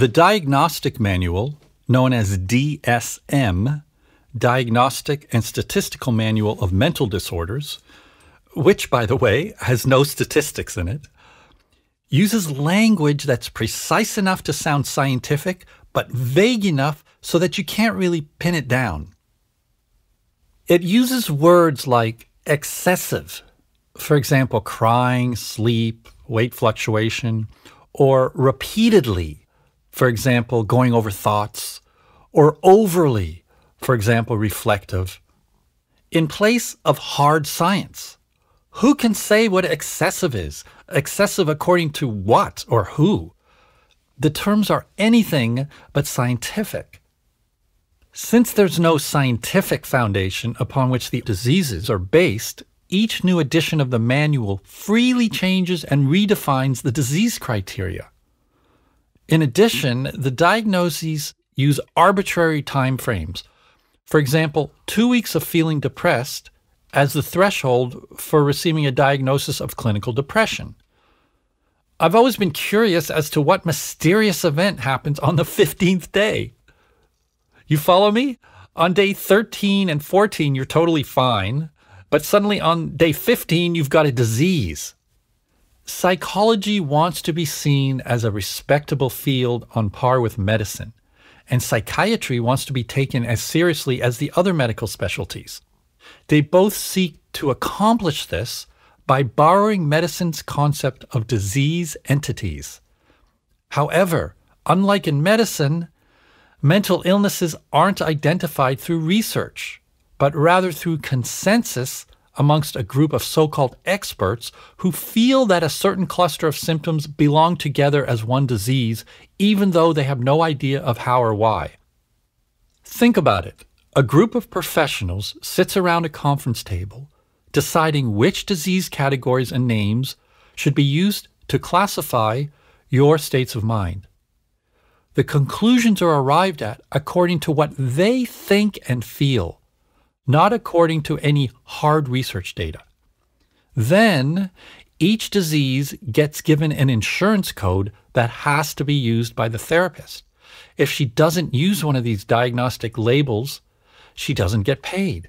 The Diagnostic Manual, known as DSM, Diagnostic and Statistical Manual of Mental Disorders, which, by the way, has no statistics in it, uses language that's precise enough to sound scientific, but vague enough so that you can't really pin it down. It uses words like excessive, for example, crying, sleep, weight fluctuation, or repeatedly, for example, going over thoughts, or overly, for example, reflective, in place of hard science. Who can say what excessive is? Excessive according to what or who? The terms are anything but scientific. Since there's no scientific foundation upon which the diseases are based, each new edition of the manual freely changes and redefines the disease criteria. In addition, the diagnoses use arbitrary time frames. For example, two weeks of feeling depressed as the threshold for receiving a diagnosis of clinical depression. I've always been curious as to what mysterious event happens on the 15th day. You follow me? On day 13 and 14, you're totally fine, but suddenly on day 15, you've got a disease. Psychology wants to be seen as a respectable field on par with medicine, and psychiatry wants to be taken as seriously as the other medical specialties. They both seek to accomplish this by borrowing medicine's concept of disease entities. However, unlike in medicine, mental illnesses aren't identified through research, but rather through consensus amongst a group of so called experts who feel that a certain cluster of symptoms belong together as one disease, even though they have no idea of how or why. Think about it. A group of professionals sits around a conference table deciding which disease categories and names should be used to classify your states of mind. The conclusions are arrived at according to what they think and feel not according to any hard research data. Then, each disease gets given an insurance code that has to be used by the therapist. If she doesn't use one of these diagnostic labels, she doesn't get paid.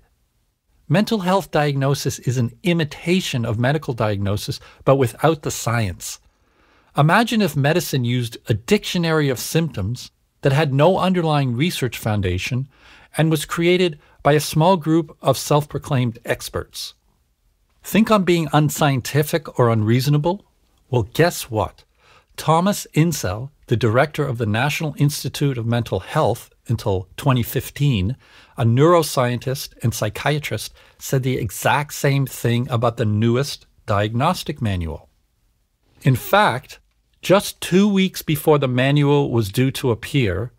Mental health diagnosis is an imitation of medical diagnosis, but without the science. Imagine if medicine used a dictionary of symptoms that had no underlying research foundation and was created by a small group of self proclaimed experts. Think I'm being unscientific or unreasonable? Well, guess what? Thomas Insel, the director of the National Institute of Mental Health until 2015, a neuroscientist and psychiatrist, said the exact same thing about the newest diagnostic manual. In fact, just two weeks before the manual was due to appear,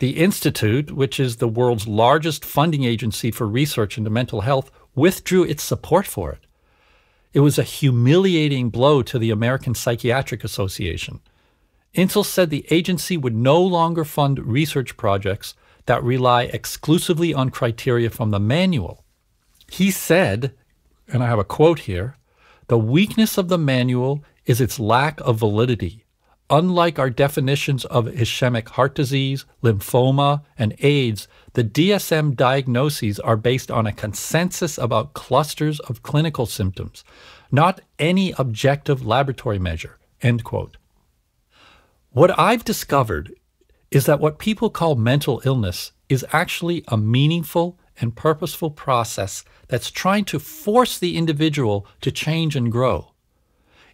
the Institute, which is the world's largest funding agency for research into mental health, withdrew its support for it. It was a humiliating blow to the American Psychiatric Association. Intel said the agency would no longer fund research projects that rely exclusively on criteria from the manual. He said, and I have a quote here the weakness of the manual is its lack of validity. Unlike our definitions of ischemic heart disease, lymphoma, and AIDS, the DSM diagnoses are based on a consensus about clusters of clinical symptoms, not any objective laboratory measure. End quote. What I've discovered is that what people call mental illness is actually a meaningful and purposeful process that's trying to force the individual to change and grow.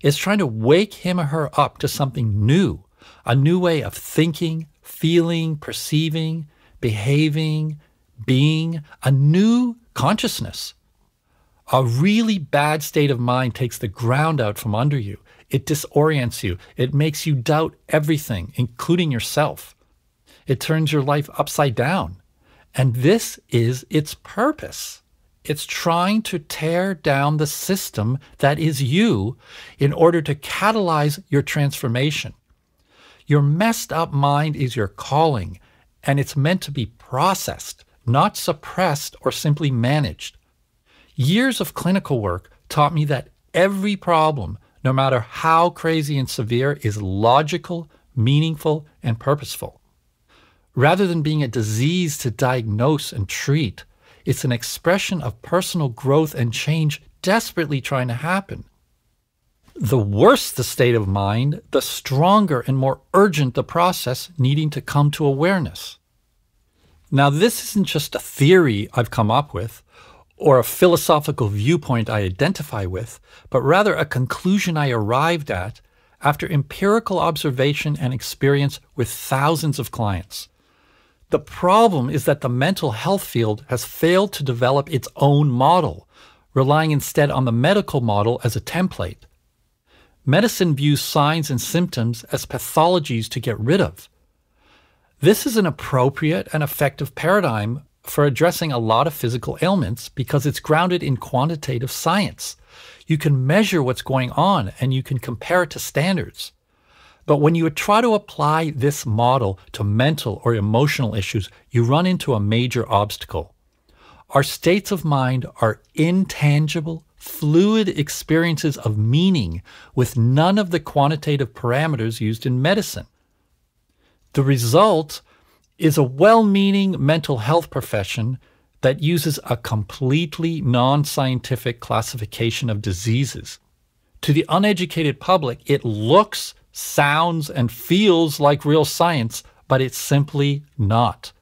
It's trying to wake him or her up to something new, a new way of thinking, feeling, perceiving, behaving, being, a new consciousness. A really bad state of mind takes the ground out from under you. It disorients you. It makes you doubt everything, including yourself. It turns your life upside down. And this is its purpose. It's trying to tear down the system that is you in order to catalyze your transformation. Your messed up mind is your calling, and it's meant to be processed, not suppressed or simply managed. Years of clinical work taught me that every problem, no matter how crazy and severe, is logical, meaningful, and purposeful. Rather than being a disease to diagnose and treat, it's an expression of personal growth and change desperately trying to happen. The worse the state of mind, the stronger and more urgent the process needing to come to awareness. Now, this isn't just a theory I've come up with or a philosophical viewpoint I identify with, but rather a conclusion I arrived at after empirical observation and experience with thousands of clients. The problem is that the mental health field has failed to develop its own model, relying instead on the medical model as a template. Medicine views signs and symptoms as pathologies to get rid of. This is an appropriate and effective paradigm for addressing a lot of physical ailments because it's grounded in quantitative science. You can measure what's going on and you can compare it to standards. But when you try to apply this model to mental or emotional issues, you run into a major obstacle. Our states of mind are intangible, fluid experiences of meaning with none of the quantitative parameters used in medicine. The result is a well meaning mental health profession that uses a completely non scientific classification of diseases. To the uneducated public, it looks sounds and feels like real science, but it's simply not.